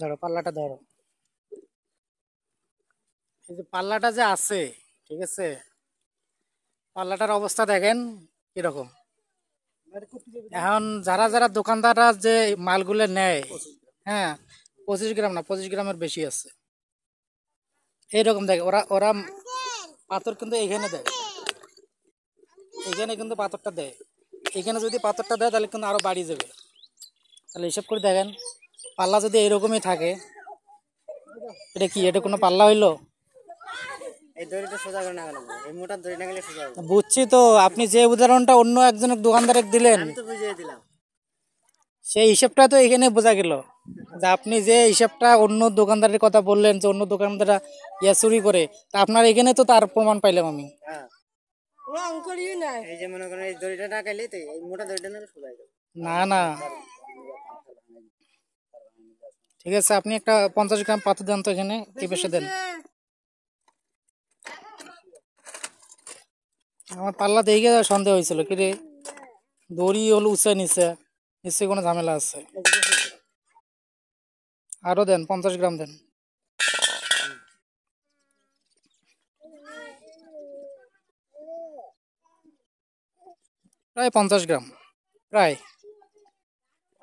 ধরো পাল্লাটা ধরো এই যে পাল্লাটা যে আছে ঠিক আছে পাল্লাটার অবস্থা দেখেন কিরকম এখন যারা যারা দোকানদাররা যে মালগুলো নেয় হ্যাঁ পঁচিশ গ্রাম না পঁচিশ গ্রামের বেশি আছে এইরকম দেখে ওরা ওরা পাথর কিন্তু এখানে দেয় এখানে কিন্তু পাথরটা দেয় এখানে যদি পাথরটা দেয় তাহলে কিন্তু আরও বাড়ি যাবে তাহলে এসব করে দেখেন পাল্লা যদি এরকমই থাকে এটা কি এটা কোনো পাল্লা হইলো বুঝছি তো আপনি যে উদাহরণটা অন্য একজনের দোকানদারে দিলেন সেই হিসাবটা তো এখানে বোঝা গেল যে আপনি যে হিসাবটা অন্য দোকানদারের কথা বললেন যে অন্য দোকানদাররা ইয়া চুরি করে তা আপনার এখানে তো তার প্রমাণ পাইলাম আমি হ্যাঁ। না না ঠিক আছে আপনি একটা পঞ্চাশ গ্রাম পাথর দেন তো এখানে টিপেসে দেন আমার পাল্লা দেখে সন্দেহ হয়েছিল রে দড়ি হলো উচা নিচে নিশ্চয়ই কোনো ঝামেলা আছে আরও দেন পঞ্চাশ গ্রাম দেন প্রায় পঞ্চাশ গ্রাম প্রায়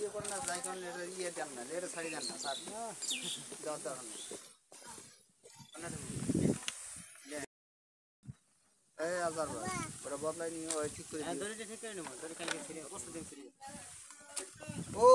लिएर साढे जान पार्नु ए हजार बदलाइदिनु ठिकै हुनु भन्छ कस्तो देख्छु नि हो